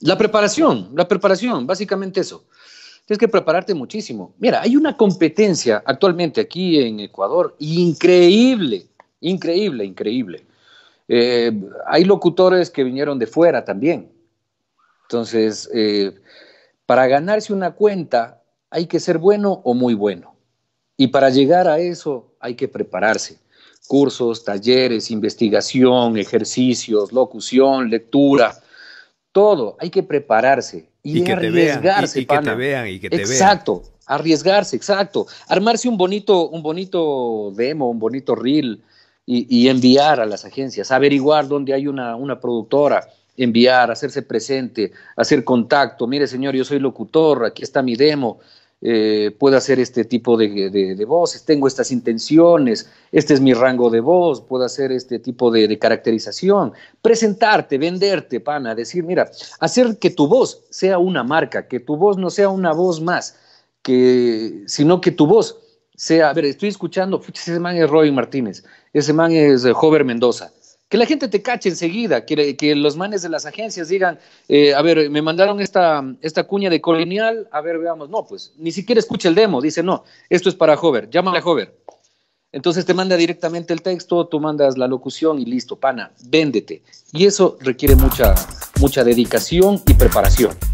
La preparación, la preparación, básicamente eso. Tienes que prepararte muchísimo. Mira, hay una competencia actualmente aquí en Ecuador increíble, increíble, increíble. Eh, hay locutores que vinieron de fuera también. Entonces, eh, para ganarse una cuenta hay que ser bueno o muy bueno. Y para llegar a eso hay que prepararse. Cursos, talleres, investigación, ejercicios, locución, lectura todo, hay que prepararse y, arriesgarse, y, que te vean y que te exacto, vean. Exacto, arriesgarse, exacto, armarse un bonito, un bonito demo, un bonito reel y, enviar a las agencias, averiguar dónde hay una, una productora, enviar, hacerse presente, hacer contacto. Mire, señor, yo soy locutor, aquí está mi demo. Eh, puedo hacer este tipo de, voces, tengo estas intenciones, este es mi rango de voz, puedo hacer este tipo de, caracterización, presentarte, venderte, pana, decir, mira, hacer que tu voz sea una marca, que tu voz no sea una voz más, que, sino que tu voz sea, a ver, estoy escuchando, ese man es Roy Martínez, ese man es Jover eh, Mendoza, que la gente te cache enseguida, que, que los manes de las agencias digan, eh, a ver, me mandaron esta, esta cuña de colonial, a ver, veamos, no, pues ni siquiera escucha el demo, dice, no, esto es para Hover, llámale a Hover. Entonces te manda directamente el texto, tú mandas la locución y listo, pana, véndete. Y eso requiere mucha, mucha dedicación y preparación.